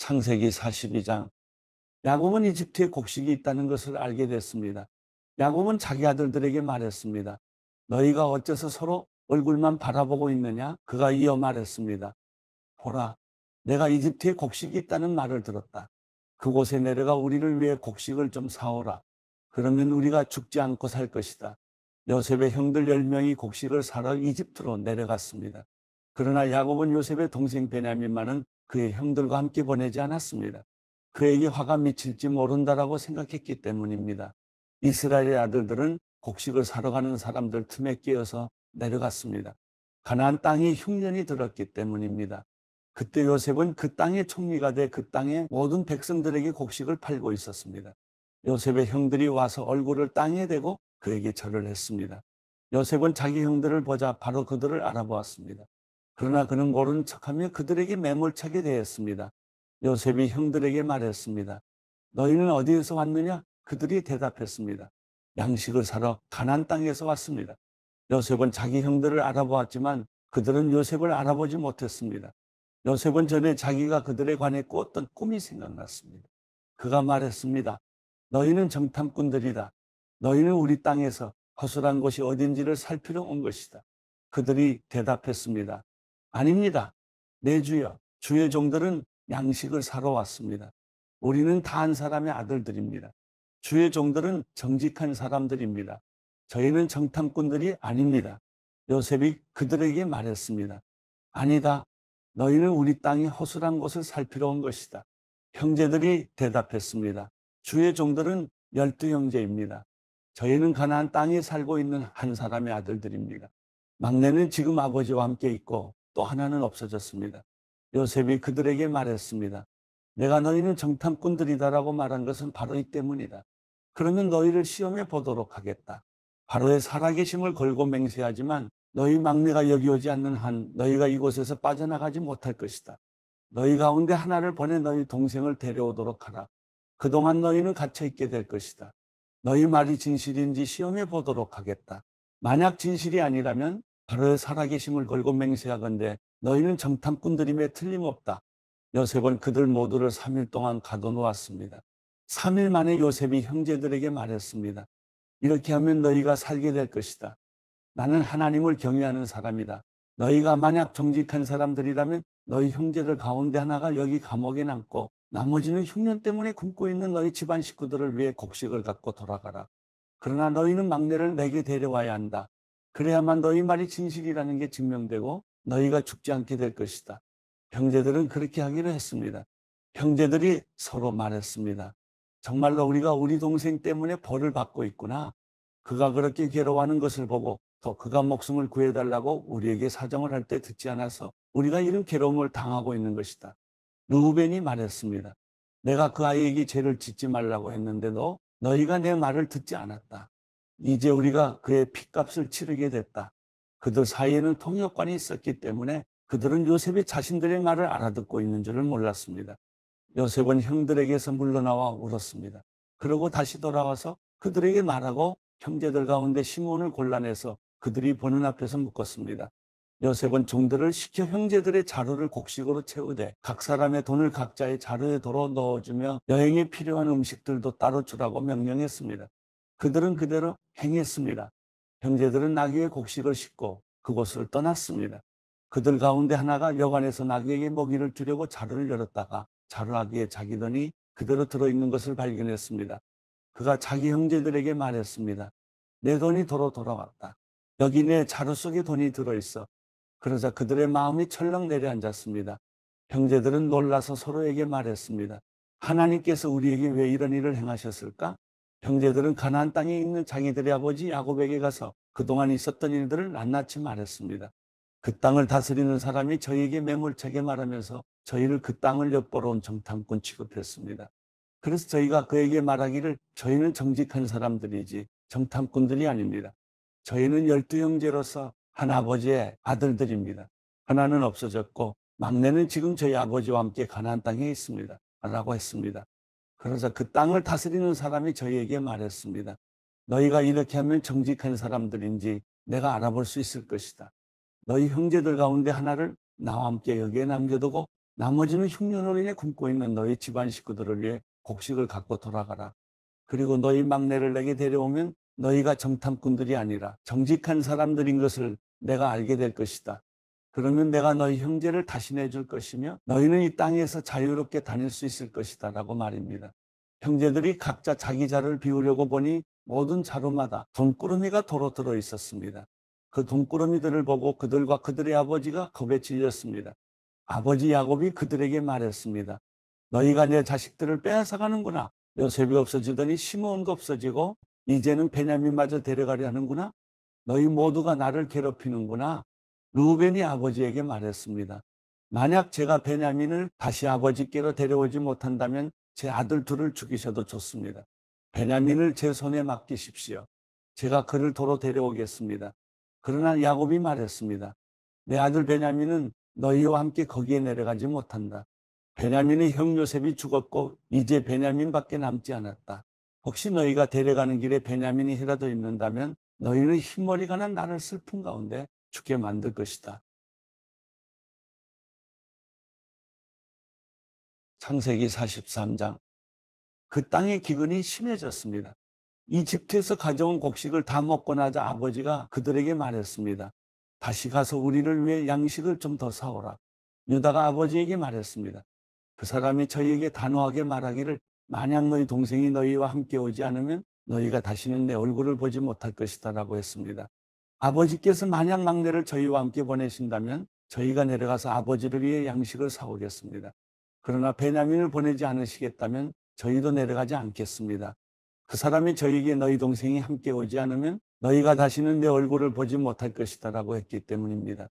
창세기 42장. 야곱은 이집트에 곡식이 있다는 것을 알게 됐습니다. 야곱은 자기 아들들에게 말했습니다. 너희가 어째서 서로 얼굴만 바라보고 있느냐? 그가 이어 말했습니다. 보라, 내가 이집트에 곡식이 있다는 말을 들었다. 그곳에 내려가 우리를 위해 곡식을 좀 사오라. 그러면 우리가 죽지 않고 살 것이다. 요셉의 형들 10명이 곡식을 사러 이집트로 내려갔습니다. 그러나 야곱은 요셉의 동생 베냐민만은 그의 형들과 함께 보내지 않았습니다. 그에게 화가 미칠지 모른다라고 생각했기 때문입니다. 이스라엘의 아들들은 곡식을 사러 가는 사람들 틈에 끼어서 내려갔습니다. 가나안 땅이 흉년이 들었기 때문입니다. 그때 요셉은 그 땅의 총리가 돼 그 땅의 모든 백성들에게 곡식을 팔고 있었습니다. 요셉의 형들이 와서 얼굴을 땅에 대고 그에게 절을 했습니다. 요셉은 자기 형들을 보자 바로 그들을 알아보았습니다. 그러나 그는 모른 척하며 그들에게 매몰차게 되었습니다. 요셉이 형들에게 말했습니다. 너희는 어디에서 왔느냐? 그들이 대답했습니다. 양식을 사러 가난 땅에서 왔습니다. 요셉은 자기 형들을 알아보았지만 그들은 요셉을 알아보지 못했습니다. 요셉은 전에 자기가 그들에 관해 꾸었던 꿈이 생각났습니다. 그가 말했습니다. 너희는 정탐꾼들이다. 너희는 우리 땅에서 허술한 곳이 어딘지를 살피러 온 것이다. 그들이 대답했습니다. 아닙니다. 내 주여, 주의 종들은 양식을 사러 왔습니다. 우리는 다 한 사람의 아들들입니다. 주의 종들은 정직한 사람들입니다. 저희는 정탐꾼들이 아닙니다. 요셉이 그들에게 말했습니다. 아니다. 너희는 우리 땅이 허술한 곳을 살피러 온 것이다. 형제들이 대답했습니다. 주의 종들은 열두 형제입니다. 저희는 가나안 땅에 살고 있는 한 사람의 아들들입니다. 막내는 지금 아버지와 함께 있고 또 하나는 없어졌습니다. 요셉이 그들에게 말했습니다. 내가 너희는 정탐꾼들이다라고 말한 것은 바로 이 때문이다. 그러면 너희를 시험해 보도록 하겠다. 바로의 살아계심을 걸고 맹세하지만 너희 막내가 여기 오지 않는 한 너희가 이곳에서 빠져나가지 못할 것이다. 너희 가운데 하나를 보내 너희 동생을 데려오도록 하라. 그동안 너희는 갇혀 있게 될 것이다. 너희 말이 진실인지 시험해 보도록 하겠다. 만약 진실이 아니라면 바로 살아계심을 걸고 맹세하건대 너희는 정탐꾼들임에 틀림없다. 요셉은 그들 모두를 3일 동안 가둬놓았습니다. 3일 만에 요셉이 형제들에게 말했습니다. 이렇게 하면 너희가 살게 될 것이다. 나는 하나님을 경외하는 사람이다. 너희가 만약 정직한 사람들이라면 너희 형제들 가운데 하나가 여기 감옥에 남고 나머지는 흉년 때문에 굶고 있는 너희 집안 식구들을 위해 곡식을 갖고 돌아가라. 그러나 너희는 막내를 내게 데려와야 한다. 그래야만 너희 말이 진실이라는 게 증명되고 너희가 죽지 않게 될 것이다. 형제들은 그렇게 하기로 했습니다. 형제들이 서로 말했습니다. 정말로 우리가 우리 동생 때문에 벌을 받고 있구나. 그가 그렇게 괴로워하는 것을 보고 또 그가 목숨을 구해달라고 우리에게 사정을 할 때 듣지 않아서 우리가 이런 괴로움을 당하고 있는 것이다. 루벤이 말했습니다. 내가 그 아이에게 죄를 짓지 말라고 했는데도 너희가 내 말을 듣지 않았다. 이제 우리가 그의 핏값을 치르게 됐다. 그들 사이에는 통역관이 있었기 때문에 그들은 요셉이 자신들의 말을 알아듣고 있는 줄을 몰랐습니다. 요셉은 형들에게서 물러나와 울었습니다. 그러고 다시 돌아와서 그들에게 말하고 형제들 가운데 시몬을 골라내서 그들이 보는 앞에서 묶었습니다. 요셉은 종들을 시켜 형제들의 자루를 곡식으로 채우되 각 사람의 돈을 각자의 자루에 도로 넣어주며 여행에 필요한 음식들도 따로 주라고 명령했습니다. 그들은 그대로 행했습니다. 형제들은 나귀의 곡식을 싣고 그곳을 떠났습니다. 그들 가운데 하나가 여관에서 나귀에게 먹이를 주려고 자루를 열었다가 자루나귀에 자기더니 그대로 들어있는 것을 발견했습니다. 그가 자기 형제들에게 말했습니다. 내 돈이 도로 돌아왔다. 여기 내 자루 속에 돈이 들어있어. 그러자 그들의 마음이 철렁 내려앉았습니다. 형제들은 놀라서 서로에게 말했습니다. 하나님께서 우리에게 왜 이런 일을 행하셨을까? 형제들은 가나안 땅에 있는 자기들의 아버지 야곱에게 가서 그동안 있었던 일들을 낱낱이 말했습니다. 그 땅을 다스리는 사람이 저희에게 매몰차게 말하면서 저희를 그 땅을 엿보러 온 정탐꾼 취급했습니다. 그래서 저희가 그에게 말하기를 저희는 정직한 사람들이지 정탐꾼들이 아닙니다. 저희는 열두 형제로서 한 아버지의 아들들입니다. 하나는 없어졌고 막내는 지금 저희 아버지와 함께 가나안 땅에 있습니다. 라고 했습니다. 그러자그 땅을 다스리는 사람이 저희에게 말했습니다. 너희가 이렇게 하면 정직한 사람들인지 내가 알아볼 수 있을 것이다. 너희 형제들 가운데 하나를 나와 함께 여기에 남겨두고 나머지는 흉년으 인해 굶고 있는 너희 집안 식구들을 위해 곡식을 갖고 돌아가라. 그리고 너희 막내를 내게 데려오면 너희가 정탐꾼들이 아니라 정직한 사람들인 것을 내가 알게 될 것이다. 그러면 내가 너희 형제를 다시내줄 것이며 너희는 이 땅에서 자유롭게 다닐 수 있을 것이다 라고 말입니다. 형제들이 각자 자기 자를 비우려고 보니 모든 자루마다 돈꾸러미가 도로 들어 있었습니다. 그 돈꾸러미들을 보고 그들과 그들의 아버지가 겁에 질렸습니다. 아버지 야곱이 그들에게 말했습니다. 너희가 내 자식들을 빼앗아가는구나. 요셉이 없어지더니 시므온가 없어지고 이제는 베냐민마저 데려가려 하는구나. 너희 모두가 나를 괴롭히는구나. 루벤이 아버지에게 말했습니다. 만약 제가 베냐민을 다시 아버지께로 데려오지 못한다면 제 아들 둘을 죽이셔도 좋습니다. 베냐민을 네. 제 손에 맡기십시오. 제가 그를 도로 데려오겠습니다. 그러나 야곱이 말했습니다. 내 아들 베냐민은 너희와 함께 거기에 내려가지 못한다. 베냐민의 형 요셉이 죽었고 이제 베냐민밖에 남지 않았다. 혹시 너희가 데려가는 길에 베냐민이 해라도 있는다면 너희는 흰머리가 난 나를 슬픈 가운데 죽게 만들 것이다. 창세기 43장 그 땅의 기근이 심해졌습니다. 이집트에서 가져온 곡식을 다 먹고 나자 아버지가 그들에게 말했습니다. 다시 가서 우리를 위해 양식을 좀 더 사오라. 유다가 아버지에게 말했습니다. 그 사람이 저희에게 단호하게 말하기를 만약 너희 동생이 너희와 함께 오지 않으면 너희가 다시는 내 얼굴을 보지 못할 것이다 라고 했습니다. 아버지께서 만약 막내를 저희와 함께 보내신다면 저희가 내려가서 아버지를 위해 양식을 사오겠습니다. 그러나 베냐민을 보내지 않으시겠다면 저희도 내려가지 않겠습니다. 그 사람이 저희에게 너희 동생이 함께 오지 않으면 너희가 다시는 내 얼굴을 보지 못할 것이다라고 했기 때문입니다.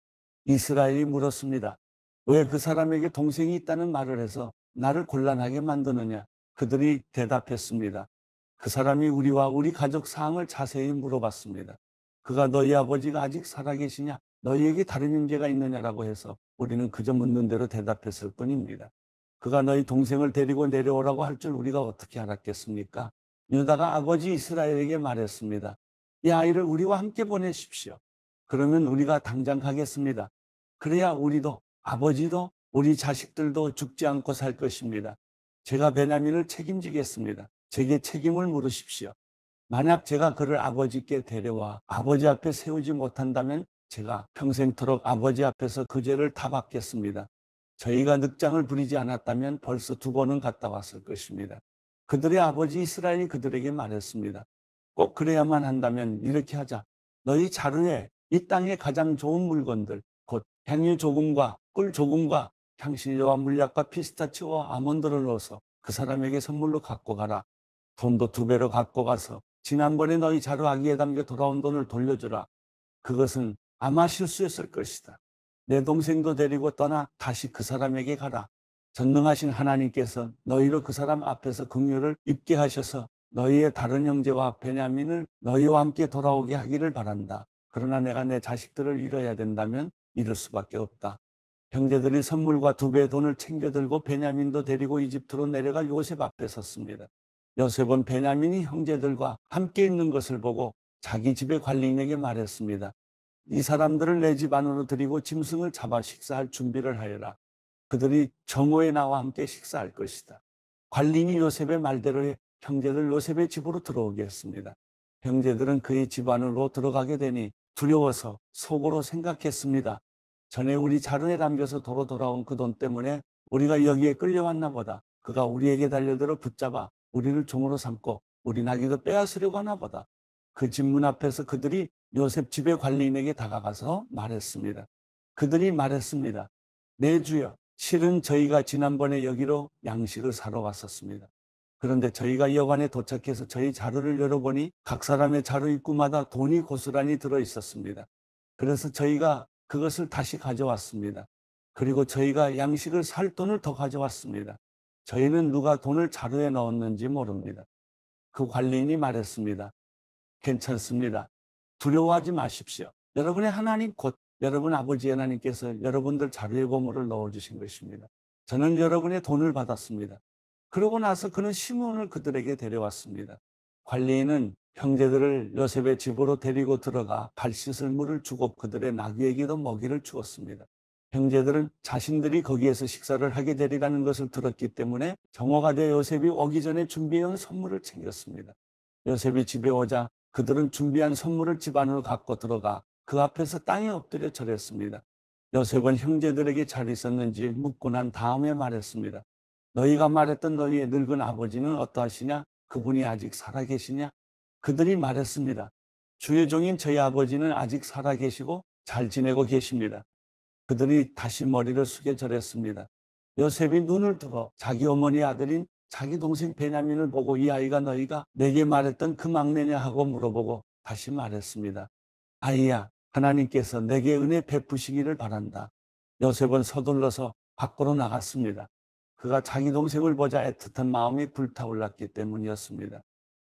이스라엘이 물었습니다. 왜 그 사람에게 동생이 있다는 말을 해서 나를 곤란하게 만드느냐? 그들이 대답했습니다. 그 사람이 우리와 우리 가족 사항을 자세히 물어봤습니다. 그가 너희 아버지가 아직 살아계시냐? 너희에게 다른 형제가 있느냐라고 해서 우리는 그저 묻는 대로 대답했을 뿐입니다. 그가 너희 동생을 데리고 내려오라고 할 줄 우리가 어떻게 알았겠습니까? 유다가 아버지 이스라엘에게 말했습니다. 이 아이를 우리와 함께 보내십시오. 그러면 우리가 당장 가겠습니다. 그래야 우리도 아버지도 우리 자식들도 죽지 않고 살 것입니다. 제가 베냐민을 책임지겠습니다. 제게 책임을 물으십시오. 만약 제가 그를 아버지께 데려와 아버지 앞에 세우지 못한다면 제가 평생토록 아버지 앞에서 그 죄를 다 받겠습니다. 저희가 늑장을 부리지 않았다면 벌써 두 번은 갔다 왔을 것입니다. 그들의 아버지 이스라엘이 그들에게 말했습니다. 꼭 그래야만 한다면 이렇게 하자. 너희 자루에 이 땅의 가장 좋은 물건들 곧 향유 조금과 꿀 조금과 향신료와 물약과 피스타치오와 아몬드를 넣어서 그 사람에게 선물로 갖고 가라. 돈도 두 배로 갖고 가서 지난번에 너희 자루 아기에 담겨 돌아온 돈을 돌려주라. 그것은 아마 실수였을 것이다. 내 동생도 데리고 떠나 다시 그 사람에게 가라. 전능하신 하나님께서 너희로 그 사람 앞에서 긍휼을 입게 하셔서 너희의 다른 형제와 베냐민을 너희와 함께 돌아오게 하기를 바란다. 그러나 내가 내 자식들을 잃어야 된다면 잃을 수밖에 없다. 형제들이 선물과 두 배의 돈을 챙겨 들고 베냐민도 데리고 이집트로 내려가 요셉 앞에 섰습니다. 요셉은 베냐민이 형제들과 함께 있는 것을 보고 자기 집의 관리인에게 말했습니다. 이 사람들을 내 집 안으로 들이고 짐승을 잡아 식사할 준비를 하여라. 그들이 정오에 나와 함께 식사할 것이다. 관리인이 요셉의 말대로 형제들 요셉의 집으로 들어오게 했습니다. 형제들은 그의 집 안으로 들어가게 되니 두려워서 속으로 생각했습니다. 전에 우리 자루에 담겨서 도로 돌아온 그 돈 때문에 우리가 여기에 끌려왔나 보다. 그가 우리에게 달려들어 붙잡아 우리를 종으로 삼고 우리 나귀도 빼앗으려고 하나 보다. 그 집문 앞에서 그들이 요셉 집의 관리인에게 다가가서 말했습니다. 그들이 말했습니다. 내 네, 주여, 실은 저희가 지난번에 여기로 양식을 사러 왔었습니다. 그런데 저희가 여관에 도착해서 저희 자루를 열어보니 각 사람의 자루 입구마다 돈이 고스란히 들어 있었습니다. 그래서 저희가 그것을 다시 가져왔습니다. 그리고 저희가 양식을 살 돈을 더 가져왔습니다. 저희는 누가 돈을 자루에 넣었는지 모릅니다. 그 관리인이 말했습니다. 괜찮습니다. 두려워하지 마십시오. 여러분의 하나님 곧 여러분 아버지 하나님께서 여러분들 자루의 고물을 넣어주신 것입니다. 저는 여러분의 돈을 받았습니다. 그러고 나서 그는 시몬을 그들에게 데려왔습니다. 관리인은 형제들을 요셉의 집으로 데리고 들어가 발씻을 물을 주고 그들의 낙귀에게도 먹이를 주었습니다. 형제들은 자신들이 거기에서 식사를 하게 되리라는 것을 들었기 때문에 정오가 되 요셉이 오기 전에 준비해온 선물을 챙겼습니다. 요셉이 집에 오자 그들은 준비한 선물을 집 안으로 갖고 들어가 그 앞에서 땅에 엎드려 절했습니다. 요셉은 형제들에게 잘 있었는지 묻고 난 다음에 말했습니다. 너희가 말했던 너희의 늙은 아버지는 어떠하시냐? 그분이 아직 살아계시냐? 그들이 말했습니다. 주의 종인 저희 아버지는 아직 살아계시고 잘 지내고 계십니다. 그들이 다시 머리를 숙여 절했습니다. 요셉이 눈을 들어 자기 어머니 아들인 자기 동생 베냐민을 보고 이 아이가 너희가 내게 말했던 그 막내냐 하고 물어보고 다시 말했습니다. 아이야, 하나님께서 내게 은혜 베푸시기를 바란다. 요셉은 서둘러서 밖으로 나갔습니다. 그가 자기 동생을 보자 애틋한 마음이 불타올랐기 때문이었습니다.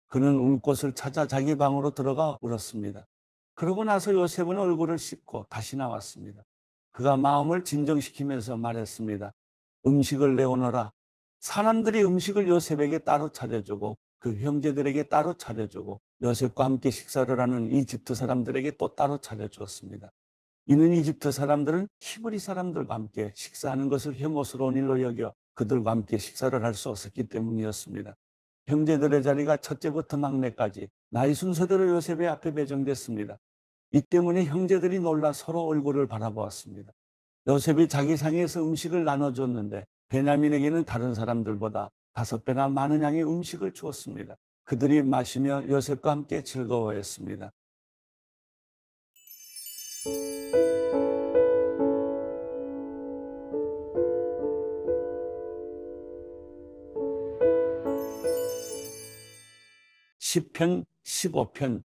그는 울 곳을 찾아 자기 방으로 들어가 울었습니다. 그러고 나서 요셉은 얼굴을 씻고 다시 나왔습니다. 그가 마음을 진정시키면서 말했습니다. 음식을 내오너라. 사람들이 음식을 요셉에게 따로 차려주고 그 형제들에게 따로 차려주고 요셉과 함께 식사를 하는 이집트 사람들에게 또 따로 차려주었습니다. 이는 이집트 사람들은 히브리 사람들과 함께 식사하는 것을 혐오스러운 일로 여겨 그들과 함께 식사를 할 수 없었기 때문이었습니다. 형제들의 자리가 첫째부터 막내까지 나이 순서대로 요셉의 앞에 배정됐습니다. 이 때문에 형제들이 놀라 서로 얼굴을 바라보았습니다. 요셉이 자기 상에서 음식을 나눠줬는데 베냐민에게는 다른 사람들보다 다섯 배나 많은 양의 음식을 주었습니다. 그들이 마시며 요셉과 함께 즐거워했습니다. 1 0편 15편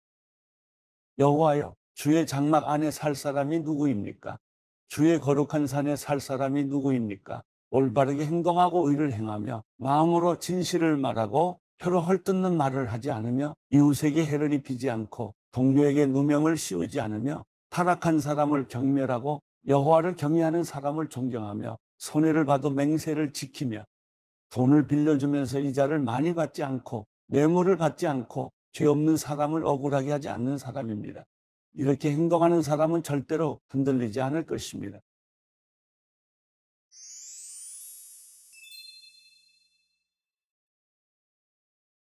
여호와여 주의 장막 안에 살 사람이 누구입니까? 주의 거룩한 산에 살 사람이 누구입니까? 올바르게 행동하고 의를 행하며 마음으로 진실을 말하고 혀로 헐뜯는 말을 하지 않으며 이웃에게 해를 입히지 않고 동료에게 누명을 씌우지 않으며 타락한 사람을 경멸하고 여호와를 경외하는 사람을 존경하며 손해를 봐도 맹세를 지키며 돈을 빌려주면서 이자를 많이 받지 않고 뇌물을 받지 않고 죄 없는 사람을 억울하게 하지 않는 사람입니다. 이렇게 행동하는 사람은 절대로 흔들리지 않을 것입니다.